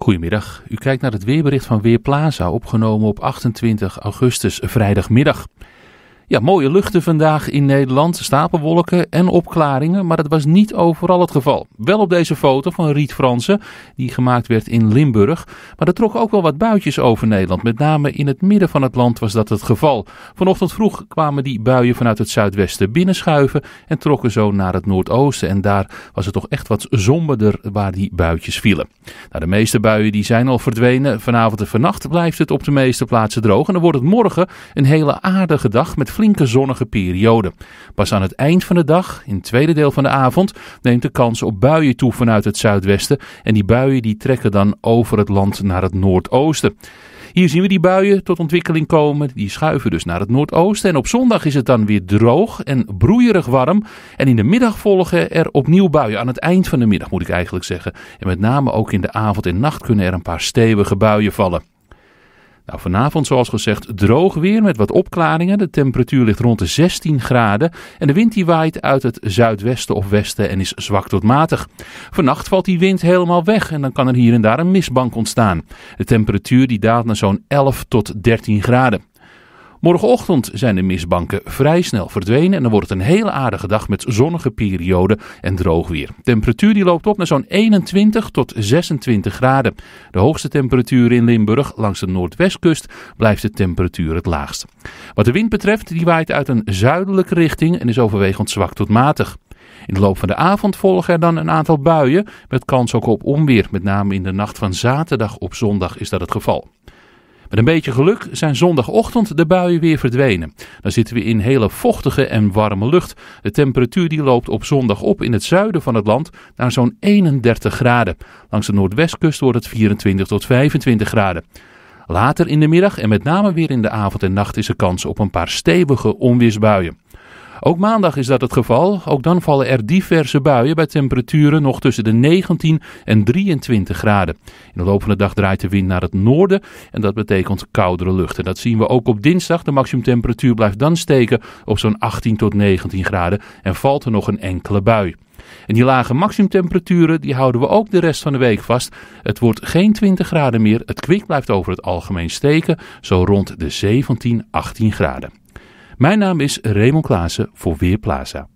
Goedemiddag, u kijkt naar het weerbericht van Weerplaza, opgenomen op 28 augustus vrijdagmiddag. Ja, mooie luchten vandaag in Nederland. Stapelwolken en opklaringen, maar dat was niet overal het geval. Wel op deze foto van Riet Fransen, die gemaakt werd in Limburg. Maar er trok ook wel wat buitjes over Nederland. Met name in het midden van het land was dat het geval. Vanochtend vroeg kwamen die buien vanuit het zuidwesten binnenschuiven en trokken zo naar het noordoosten. En daar was het toch echt wat somberder waar die buitjes vielen. Nou, de meeste buien die zijn al verdwenen. Vanavond en vannacht blijft het op de meeste plaatsen droog. En dan wordt het morgen een hele aardige dag met flinke zonnige periode. Pas aan het eind van de dag, in het tweede deel van de avond, neemt de kans op buien toe vanuit het zuidwesten. En die buien die trekken dan over het land naar het noordoosten. Hier zien we die buien tot ontwikkeling komen. Die schuiven dus naar het noordoosten. En op zondag is het dan weer droog en broeierig warm. En in de middag volgen er opnieuw buien. Aan het eind van de middag moet ik eigenlijk zeggen. En met name ook in de avond en nacht kunnen er een paar stevige buien vallen. Nou, vanavond, zoals gezegd, droog weer met wat opklaringen. De temperatuur ligt rond de 16 graden. En de wind die waait uit het zuidwesten of westen en is zwak tot matig. Vannacht valt die wind helemaal weg en dan kan er hier en daar een mistbank ontstaan. De temperatuur die daalt naar zo'n 11 tot 13 graden. Morgenochtend zijn de mistbanken vrij snel verdwenen en dan wordt het een hele aardige dag met zonnige perioden en droog weer. temperatuur die loopt op naar zo'n 21 tot 26 graden. De hoogste temperatuur in Limburg langs de noordwestkust blijft de temperatuur het laagst. Wat de wind betreft, die waait uit een zuidelijke richting en is overwegend zwak tot matig. In de loop van de avond volgen er dan een aantal buien met kans ook op onweer, met name in de nacht van zaterdag op zondag is dat het geval. Met een beetje geluk zijn zondagochtend de buien weer verdwenen. Dan zitten we in hele vochtige en warme lucht. De temperatuur die loopt op zondag op in het zuiden van het land naar zo'n 31 graden. Langs de noordwestkust wordt het 24 tot 25 graden. Later in de middag en met name weer in de avond en nacht is er kans op een paar stevige onweersbuien. Ook maandag is dat het geval. Ook dan vallen er diverse buien bij temperaturen nog tussen de 19 en 23 graden. In de loop van de dag draait de wind naar het noorden en dat betekent koudere lucht. En dat zien we ook op dinsdag. De maximumtemperatuur blijft dan steken op zo'n 18 tot 19 graden en valt er nog een enkele bui. En die lage maximumtemperaturen die houden we ook de rest van de week vast. Het wordt geen 20 graden meer. Het kwik blijft over het algemeen steken, zo rond de 17, 18 graden. Mijn naam is Raymond Klaassen voor Weerplaza.